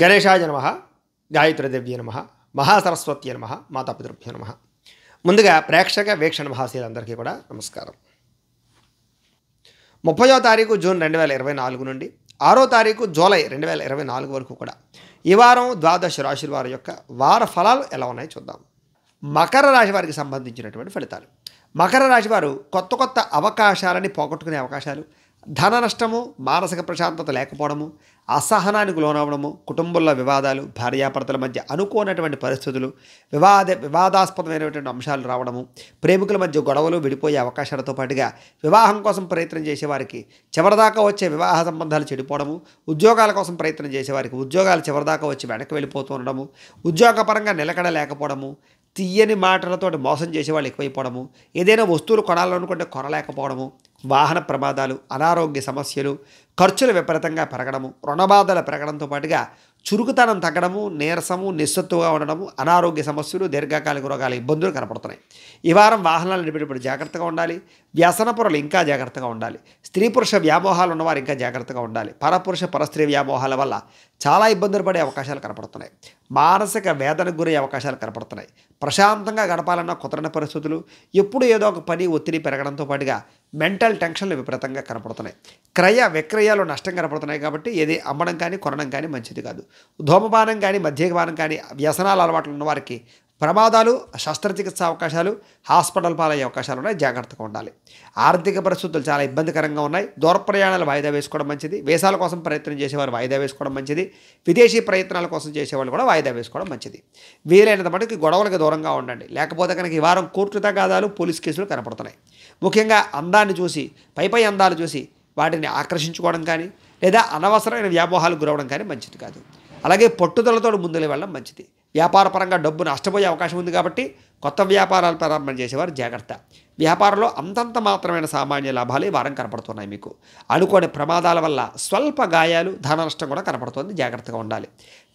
గణేషాయ నమ గాయత్రీదేవ్య నమ మహాసరస్వతి నమ మాతాపితృభ్య నమ ముందుగా ప్రేక్షక వీక్షణ మహాశీలందరికీ కూడా నమస్కారం ముప్పయో తారీఖు జూన్ రెండు వేల ఇరవై నాలుగు నుండి ఆరో తారీఖు జూలై రెండు వేల ఇరవై నాలుగు వరకు కూడా ఈ వారం ద్వాదశ రాశుల వారి యొక్క వార ఫలాలు ఎలా ఉన్నాయో చూద్దాం మకర రాశి వారికి సంబంధించినటువంటి ఫలితాలు మకర రాశి వారు కొత్త కొత్త అవకాశాలని పోగొట్టుకునే అవకాశాలు ధన నష్టము మానసిక ప్రశాంతత లేకపోవడము అసహనానికి లోనవడము కుటుంబంలో వివాదాలు భార్యాభర్తల మధ్య అనుకోనటువంటి పరిస్థితులు వివాద వివాదాస్పదమైనటువంటి అంశాలు రావడము ప్రేమికుల మధ్య గొడవలు విడిపోయే అవకాశాలతో పాటుగా వివాహం కోసం ప్రయత్నం చేసేవారికి చివరిదాకా వచ్చే వివాహ సంబంధాలు చెడిపోవడము ఉద్యోగాల కోసం ప్రయత్నం చేసేవారికి ఉద్యోగాలు చివరిదాకా వచ్చి వెనక్కి వెళ్ళిపోతూ ఉండడము ఉద్యోగపరంగా నిలకడ లేకపోవడము తీయని మాటలతో మోసం చేసేవాళ్ళు ఎక్కువైపోవడము ఏదైనా వస్తువులు కొనాలనుకుంటే కొనలేకపోవడము వాహన ప్రమాదాలు అనారోగ్య సమస్యలు ఖర్చులు విపరీతంగా పెరగడము రుణబాధలు పెరగడంతో పాటుగా చురుకుతనం తగ్గడము నీరసము నిస్సత్తుగా ఉండడము అనారోగ్య సమస్యలు దీర్ఘకాలిక రోగాల ఇబ్బందులు కనపడుతున్నాయి ఈ వారం వాహనాలు నడిపేటప్పుడు జాగ్రత్తగా ఉండాలి వ్యసన పొరలు ఇంకా జాగ్రత్తగా ఉండాలి స్త్రీ పురుష వ్యామోహాలు ఉన్నవారు ఇంకా జాగ్రత్తగా ఉండాలి పరపురుష పరస్త్రీ వ్యామోహాల వల్ల చాలా ఇబ్బందులు పడే అవకాశాలు కనపడుతున్నాయి మానసిక వేదనకు గురయ్యే అవకాశాలు కనపడుతున్నాయి ప్రశాంతంగా గడపాలన్న కుదరని పరిస్థితులు ఎప్పుడు ఏదో ఒక పని ఒత్తిడి పెరగడంతో పాటుగా మెంటల్ టెన్షన్లు విపరీతంగా కనపడుతున్నాయి క్రయ విక్రయాలు నష్టం కనపడుతున్నాయి కాబట్టి ఏది అమ్మడం కానీ కొనడం కానీ మంచిది కాదు ధూమపానం కానీ మద్యపానం కానీ వ్యసనాలు అలవాట్లు ఉన్న వారికి ప్రమాదాలు శస్త్రచికిత్స అవకాశాలు హాస్పిటల్ పాలయ్యే అవకాశాలు ఉన్నాయి జాగ్రత్తగా ఉండాలి ఆర్థిక పరిస్థితులు చాలా ఇబ్బందికరంగా ఉన్నాయి దూర ప్రయాణాలు వాయిదా వేసుకోవడం మంచిది వేసాల కోసం ప్రయత్నం చేసేవారు వాయిదా వేసుకోవడం మంచిది విదేశీ ప్రయత్నాల కోసం చేసేవాళ్ళు కూడా వాయిదా వేసుకోవడం మంచిది వీలైనంత మటుకు గొడవలకు దూరంగా ఉండండి లేకపోతే కనుక ఈ వారం కోర్టు తగాదాలు పోలీస్ కేసులు కనపడుతున్నాయి ముఖ్యంగా అందాన్ని చూసి పైపై అందాలు చూసి వాటిని ఆకర్షించుకోవడం కానీ లేదా అనవసరమైన వ్యామోహాలు గురవడం కానీ మంచిది కాదు అలాగే పట్టుదలతో ముందుకు వెళ్ళడం మంచిది వ్యాపారపరంగా డబ్బు నష్టపోయే అవకాశం ఉంది కాబట్టి కొత్త వ్యాపారాలు ప్రారంభం చేసేవారు జాగ్రత్త వ్యాపారంలో అంతంత మాత్రమైన సామాన్య లాభాలు ఈ వారం కనపడుతున్నాయి మీకు అనుకోని ప్రమాదాల వల్ల స్వల్ప గాయాలు ధన నష్టం కూడా కనపడుతుంది జాగ్రత్తగా ఉండాలి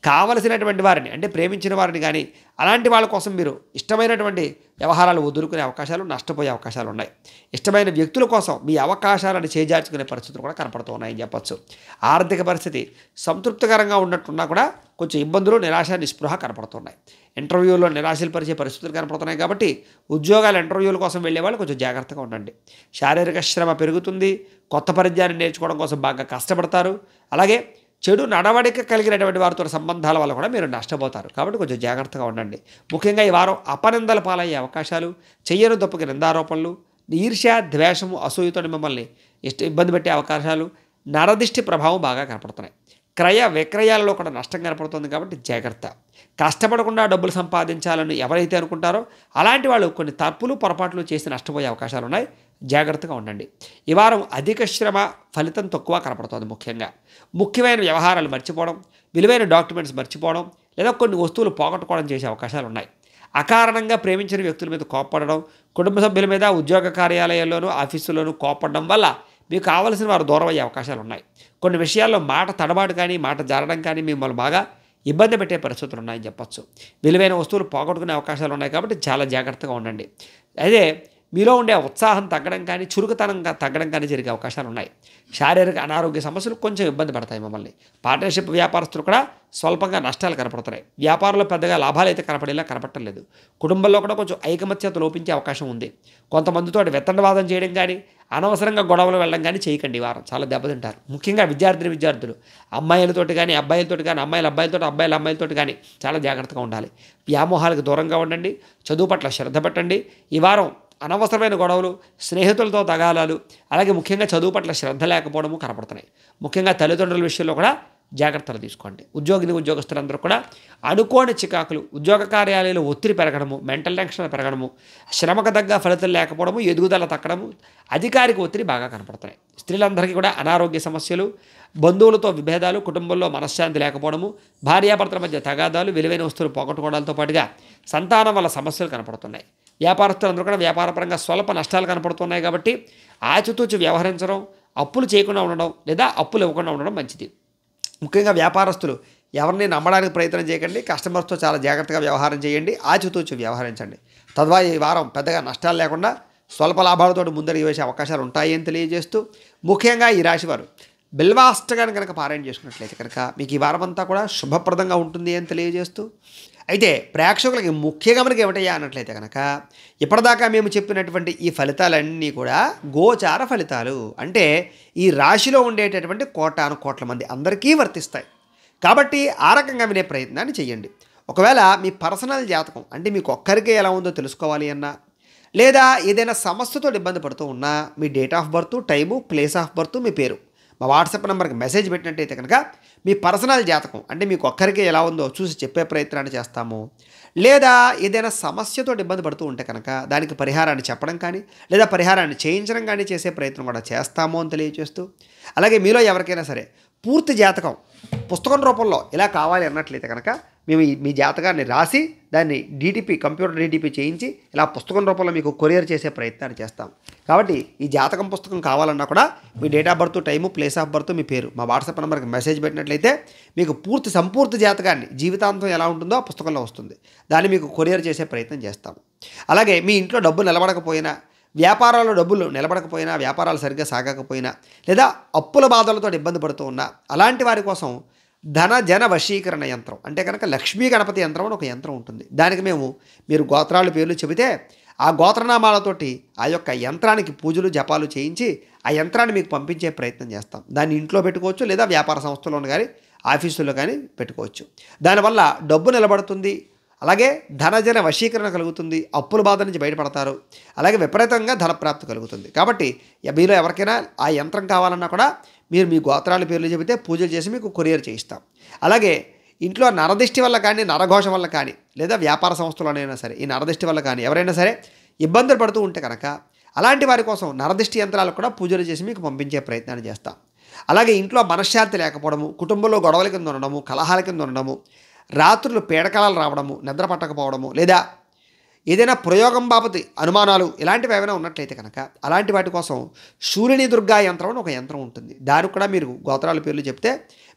కావలసినటువంటి వారిని అంటే ప్రేమించిన వారిని కానీ అలాంటి వాళ్ళ కోసం మీరు ఇష్టమైనటువంటి వ్యవహారాలు వదులుకునే అవకాశాలు నష్టపోయే అవకాశాలు ఉన్నాయి ఇష్టమైన వ్యక్తుల కోసం మీ అవకాశాలను చేజార్చుకునే పరిస్థితులు కూడా కనపడుతున్నాయని చెప్పచ్చు ఆర్థిక పరిస్థితి సంతృప్తికరంగా ఉన్నట్టున్నా కూడా కొంచెం ఇబ్బందులు నిరాశ నిస్పృహ కనపడుతున్నాయి ఇంటర్వ్యూలో నిరాశలు పరిచే పరిస్థితులు కనపడుతున్నాయి కాబట్టి ఉద్యోగాలు ఇంటర్వ్యూల కోసం వెళ్ళే వాళ్ళు కొంచెం జాగ్రత్తగా ఉండండి శారీరక శ్రమ పెరుగుతుంది కొత్త పరిజ్ఞానం నేర్చుకోవడం కోసం బాగా కష్టపడతారు అలాగే చెడు నడవడిక కలిగినటువంటి వారితో సంబంధాల వల్ల కూడా మీరు నష్టపోతారు కాబట్టి కొంచెం జాగ్రత్తగా ఉండండి ముఖ్యంగా ఈ వారం అపనిందలు పాలయ్యే అవకాశాలు చెయ్యను తప్పుకి నిందారోపణలు ఈర్ష్య ద్వేషము అసూయతో మిమ్మల్ని ఇష్ట ఇబ్బంది పెట్టే అవకాశాలు నరదిష్టి ప్రభావం బాగా కనపడుతున్నాయి క్రయ విక్రయాలలో కూడా నష్టం కనపడుతుంది కాబట్టి జాగ్రత్త కష్టపడకుండా డబ్బులు సంపాదించాలని ఎవరైతే అనుకుంటారో అలాంటి వాళ్ళు కొన్ని తప్పులు పొరపాట్లు చేసి నష్టపోయే అవకాశాలు ఉన్నాయి జాగ్రత్తగా ఉండండి ఈ వారం అధిక శ్రమ ఫలితం తక్కువ కనపడుతుంది ముఖ్యంగా ముఖ్యమైన వ్యవహారాలు మర్చిపోవడం విలువైన డాక్యుమెంట్స్ మర్చిపోవడం లేదా కొన్ని వస్తువులు పోగొట్టుకోవడం చేసే అవకాశాలు ఉన్నాయి అకారణంగా ప్రేమించిన వ్యక్తుల మీద కోప్పడడం కుటుంబ సభ్యుల మీద ఉద్యోగ కార్యాలయాల్లోనూ ఆఫీసుల్లోనూ కోపడడం వల్ల మీకు కావలసిన వారు దూరం అయ్యే అవకాశాలు ఉన్నాయి కొన్ని విషయాల్లో మాట తడబాటు కానీ మాట జారడం కానీ మిమ్మల్ని బాగా ఇబ్బంది పెట్టే పరిస్థితులు ఉన్నాయని చెప్పచ్చు విలువైన వస్తువులు పోగొట్టుకునే అవకాశాలు ఉన్నాయి కాబట్టి చాలా జాగ్రత్తగా ఉండండి అదే మీలో ఉండే ఉత్సాహం తగ్గడం కానీ చురుకుతనం తగ్గడం కానీ జరిగే అవకాశాలు ఉన్నాయి శారీరక అనారోగ్య సమస్యలు కొంచెం ఇబ్బంది పడతాయి మమ్మల్ని పార్ట్నర్షిప్ వ్యాపారస్తులు కూడా స్వల్పంగా నష్టాలు కనపడుతున్నాయి వ్యాపారంలో పెద్దగా లాభాలు అయితే కనపడేలా కనపడటం లేదు కుటుంబంలో కూడా కొంచెం ఐకమత్యత లోపించే అవకాశం ఉంది కొంతమందితో విత్తండవాదం చేయడం కానీ అనవసరంగా గొడవలు వెళ్ళడం కానీ చేయకండి వారం చాలా దెబ్బతింటారు ముఖ్యంగా విద్యార్థిని విద్యార్థులు అమ్మాయిలతోటి కానీ అబ్బాయిలతో కానీ అమ్మాయిల అబ్బాయిలతో అబ్బాయిల అమ్మాయిలతో కానీ చాలా జాగ్రత్తగా ఉండాలి వ్యామోహాలకు దూరంగా ఉండండి చదువు పట్ల శ్రద్ధ పెట్టండి ఈ వారం అనవసరమైన గొడవలు స్నేహితులతో తగాలాలు అలాగే ముఖ్యంగా చదువు పట్ల శ్రద్ధ లేకపోవడము కనపడుతున్నాయి ముఖ్యంగా తల్లిదండ్రుల విషయంలో కూడా జాగ్రత్తలు తీసుకోండి ఉద్యోగిని ఉద్యోగస్తులందరూ కూడా అనుకోని చికాకులు ఉద్యోగ కార్యాలయంలో ఒత్తిడి పెరగడము మెంటల్ టెన్షన్ పెరగడము శ్రమకు తగ్గ ఫలితాలు లేకపోవడము ఎదుగుదల తగ్గడము అధికారిక ఒత్తిడి బాగా కనపడుతున్నాయి స్త్రీలందరికీ కూడా అనారోగ్య సమస్యలు బంధువులతో విభేదాలు కుటుంబంలో మనశ్శాంతి లేకపోవడము భార్యాభర్తల మధ్య తగాదాలు విలువైన వస్తువులు పోగొట్టుకోవడంతో పాటుగా సంతానం వల్ల సమస్యలు కనపడుతున్నాయి వ్యాపారస్తులందరూ కూడా వ్యాపారపరంగా స్వల్ప నష్టాలు కనపడుతున్నాయి కాబట్టి ఆచితూచి వ్యవహరించడం అప్పులు చేయకుండా ఉండడం లేదా అప్పులు ఇవ్వకుండా ఉండడం మంచిది ముఖ్యంగా వ్యాపారస్తులు ఎవరిని నమ్మడానికి ప్రయత్నం చేయకండి కస్టమర్స్తో చాలా జాగ్రత్తగా వ్యవహారం చేయండి ఆచితూచి వ్యవహరించండి తద్వా ఈ వారం పెద్దగా నష్టాలు లేకుండా స్వల్ప లాభాలతో ముందరికి వేసే అవకాశాలు ఉంటాయని తెలియజేస్తూ ముఖ్యంగా ఈ రాశివారు బిల్వాష్టకాన్ని కనుక పారాయణ చేసుకున్నట్లయితే కనుక మీకు ఈ వారం అంతా కూడా శుభప్రదంగా ఉంటుంది అని తెలియజేస్తూ అయితే ప్రేక్షకులకి ముఖ్య గమనిక ఏమిటయ్యా అన్నట్లయితే కనుక ఇప్పటిదాకా మేము చెప్పినటువంటి ఈ ఫలితాలన్నీ కూడా గోచార ఫలితాలు అంటే ఈ రాశిలో ఉండేటటువంటి కోటాను కోట్ల మంది అందరికీ వర్తిస్తాయి కాబట్టి ఆ రకంగా వినే ప్రయత్నాన్ని చేయండి ఒకవేళ మీ పర్సనల్ జాతకం అంటే మీకు ఒక్కరికే ఎలా ఉందో తెలుసుకోవాలి అన్నా లేదా ఏదైనా సమస్యతో ఇబ్బంది పడుతూ ఉన్నా మీ date of birth time place of birth మీ పేరు మా వాట్సాప్ నెంబర్కి మెసేజ్ పెట్టినట్టయితే కనుక మీ పర్సనల్ జాతకం అంటే మీకు ఒక్కరికి ఎలా ఉందో చూసి చెప్పే ప్రయత్నాన్ని చేస్తాము లేదా ఏదైనా సమస్యతో ఇబ్బంది పడుతూ ఉంటే కనుక దానికి పరిహారాన్ని చెప్పడం కానీ లేదా పరిహారాన్ని చేయించడం కానీ చేసే ప్రయత్నం కూడా చేస్తాము అని తెలియజేస్తూ అలాగే మీలో ఎవరికైనా సరే పూర్తి జాతకం పుస్తకం రూపంలో ఇలా కావాలి అన్నట్లయితే కనుక మేము మీ జాతకాన్ని రాసి దాన్ని డీటీపీ కంప్యూటర్ డీటీపీ చేయించి ఇలా పుస్తకం రూపంలో మీకు కొరియర్ చేసే ప్రయత్నాన్ని చేస్తాం కాబట్టి ఈ జాతకం పుస్తకం కావాలన్నా కూడా మీ date of birth time place of birth మీ పేరు మా వాట్సాప్ నెంబర్కి మెసేజ్ పెట్టినట్లయితే మీకు పూర్తి సంపూర్తి జాతకాన్ని జీవితాంతం ఎలా ఉంటుందో ఆ పుస్తకంలో వస్తుంది దాన్ని మీకు కొరియర్ చేసే ప్రయత్నం చేస్తాం అలాగే మీ ఇంట్లో డబ్బు నిలబడకపోయినా వ్యాపారాల్లో డబ్బులు నిలబడకపోయినా వ్యాపారాలు సరిగ్గా సాగకపోయినా లేదా అప్పుల బాధలతో ఇబ్బంది పడుతూ ఉన్నా అలాంటి వారి కోసం ధన జన వశీకరణ యంత్రం అంటే కనుక లక్ష్మీ గణపతి యంత్రం అని ఒక యంత్రం ఉంటుంది దానికి మేము మీరు గోత్రాల పేర్లు చెబితే ఆ గోత్రనామాలతోటి ఆ యొక్క యంత్రానికి పూజలు జపాలు చేయించి ఆ యంత్రాన్ని మీకు పంపించే ప్రయత్నం చేస్తాం దాన్ని ఇంట్లో పెట్టుకోవచ్చు లేదా వ్యాపార సంస్థలోనూ కానీ ఆఫీసులో కానీ పెట్టుకోవచ్చు దానివల్ల డబ్బు నిలబడుతుంది అలాగే ధనజన వశీకరణ కలుగుతుంది అప్పుల బాధ నుంచి బయటపడతారు అలాగే విపరీతంగా ధనప్రాప్తి కలుగుతుంది కాబట్టి మీలో ఎవరికైనా ఆ యంత్రం కావాలన్నా కూడా మీరు మీ గోత్రాల పేర్లు చెబితే పూజలు చేసి మీకు కొరియర్ చేయిస్తాం అలాగే ఇంట్లో నరదిష్టి వల్ల కానీ నరఘోషం వల్ల కానీ లేదా వ్యాపార సంస్థలోనైనా సరే ఈ నరదిష్టి వల్ల కానీ ఎవరైనా సరే ఇబ్బందులు పడుతూ ఉంటే కనుక అలాంటి వారి కోసం నరదిష్టి యంత్రాలు కూడా పూజలు చేసి మీకు పంపించే ప్రయత్నాన్ని చేస్తాం అలాగే ఇంట్లో మనశ్శాంతి లేకపోవడము కుటుంబంలో గొడవల కింద ఉండడము కలహాల కింద ఉండడము రాత్రులు పీడకలాలు రావడము నిద్ర పట్టకపోవడము లేదా ఏదైనా ప్రయోగం బాబతి అనుమానాలు ఇలాంటివి ఏమైనా ఉన్నట్లయితే కనుక అలాంటి వాటి కోసం సూర్యుని దుర్గా యంత్రం అని ఒక యంత్రం ఉంటుంది దానికి కూడా మీరు గోత్రాల పేర్లు చెప్తే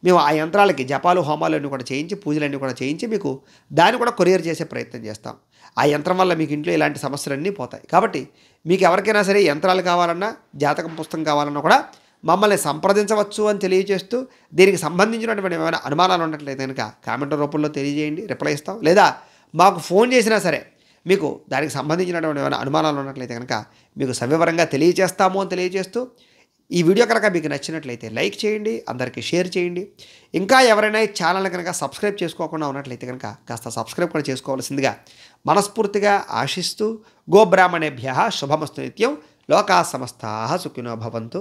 మేము ఆ యంత్రాలకి జపాలు హోమాలు అన్నీ కూడా చేయించి పూజలన్నీ కూడా చేయించి మీకు దాన్ని కూడా కొరియర్ చేసే ప్రయత్నం చేస్తాం ఆ యంత్రం వల్ల మీకు ఇంట్లో ఇలాంటి సమస్యలన్నీ పోతాయి కాబట్టి మీకు ఎవరికైనా సరే యంత్రాలు కావాలన్నా జాతకం పుస్తకం కావాలన్నా కూడా మమ్మల్ని సంప్రదించవచ్చు అని తెలియజేస్తూ దీనికి సంబంధించినటువంటి ఏమైనా అనుమానాలు ఉన్నట్లయితే కనుక కామెంట్ రూపంలో తెలియజేయండి రిప్లై ఇస్తాం లేదా మాకు ఫోన్ చేసినా సరే మీకు దానికి సంబంధించినటువంటి ఏమైనా అనుమానాలు ఉన్నట్లయితే కనుక మీకు సవివరంగా తెలియజేస్తాము అని తెలియజేస్తూ ఈ వీడియో కనుక మీకు నచ్చినట్లయితే లైక్ చేయండి అందరికీ షేర్ చేయండి ఇంకా ఎవరైనా ఈ ఛానల్ కనుక సబ్స్క్రైబ్ చేసుకోకుండా ఉన్నట్లయితే కనుక కాస్త సబ్స్క్రైబ్ కూడా చేసుకోవాల్సిందిగా మనస్ఫూర్తిగా ఆశిస్తూ గోబ్రాహ్మణేభ్య శుభమస్తు నిత్యం లోకా సమస్తా సుఖినో భవంతు